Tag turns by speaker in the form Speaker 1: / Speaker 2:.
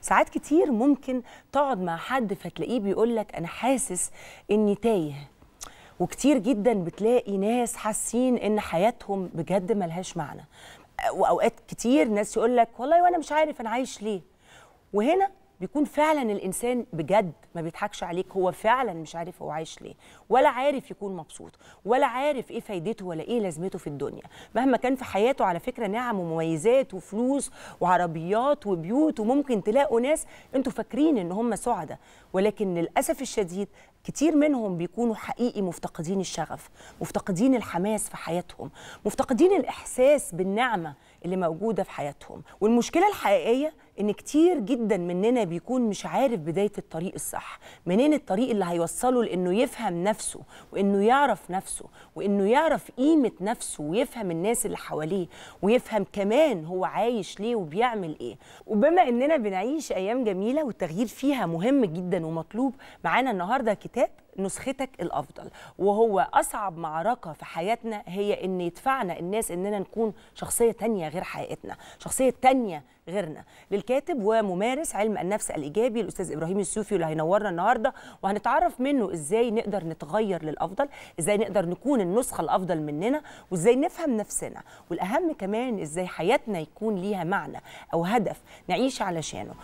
Speaker 1: ساعات كتير ممكن تقعد مع حد فتلاقيه بيقول لك انا حاسس اني تايه وكتير جدا بتلاقي ناس حاسين ان حياتهم بجد ملهاش معنى واوقات كتير ناس يقول لك والله وانا مش عارف انا عايش ليه وهنا بيكون فعلا الانسان بجد ما بيضحكش عليك هو فعلا مش عارف هو عايش ليه ولا عارف يكون مبسوط ولا عارف ايه فايدته ولا ايه لازمته في الدنيا مهما كان في حياته على فكره نعم ومميزات وفلوس وعربيات وبيوت وممكن تلاقوا ناس انتوا فاكرين ان هم سعداء ولكن للاسف الشديد كتير منهم بيكونوا حقيقي مفتقدين الشغف مفتقدين الحماس في حياتهم مفتقدين الاحساس بالنعمه اللي موجوده في حياتهم والمشكله الحقيقيه ان كتير جدا مننا بيكون مش عارف بدايه الطريق الصح منين الطريق اللي هيوصله لانه يفهم نفسه وانه يعرف نفسه وانه يعرف قيمه نفسه ويفهم الناس اللي حواليه ويفهم كمان هو عايش ليه وبيعمل ايه وبما اننا بنعيش ايام جميله والتغيير فيها مهم جدا ومطلوب معانا النهارده كتاب نسختك الافضل وهو اصعب معركه في حياتنا هي ان يدفعنا الناس اننا نكون شخصيه تانية غير حقيقتنا شخصيه تانية غيرنا للكاتب وممارس علم النفس الايجابي الاستاذ ابراهيم السوفي اللي هينورنا النهارده وهنتعرف منه ازاي نقدر نتغير للافضل ازاي نقدر نكون النسخه الافضل مننا وازاي نفهم نفسنا والاهم كمان ازاي حياتنا يكون ليها معنى او هدف نعيش علشانه